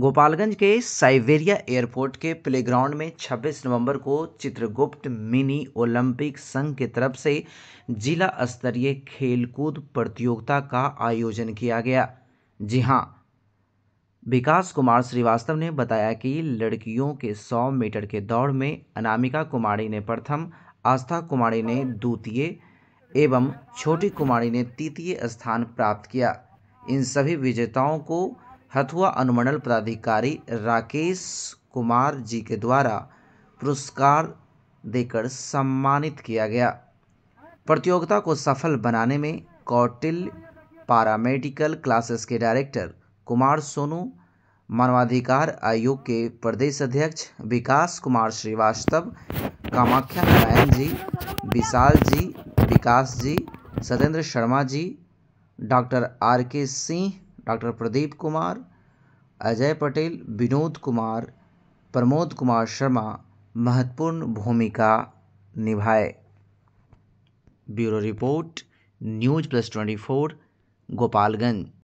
गोपालगंज के Siberia airport के playground में 26 नवंबर को चित्रगुप्त मिनी ओलंपिक संघ की तरफ से जिला स्तरीय खेलकूद प्रतियोगिता का आयोजन किया गया जी हाँ विकास कुमार श्रीवास्तव ने बताया कि लड़कियों के 100 मीटर के दौड़ में अनामिका कुमारी ने प्रथम आस्था कुमारी ने द्वितीय एवं छोटी कुमारी ने तृतीय स्थान प्राप्त किया इन सभी विजेताओं को हथुआ अनुमंडल पदाधिकारी राकेश कुमार जी के द्वारा पुरस्कार देकर सम्मानित किया गया प्रतियोगिता को सफल बनाने में कौटिल पारामेडिकल क्लासेस के डायरेक्टर कुमार सोनू मानवाधिकार आयोग के प्रदेश अध्यक्ष Vikas Kumar Shrivastava Kamakhya Narayan ji Vishal ji Vikas ji Satyendra Sharma ji doctor R K Singh doctor Pradeep Kumar Ajay Patel Vinod Kumar Pramod Kumar Sharma महत्वपूर्ण भूमिका निभाए bureau report news plus twenty four Gopalganj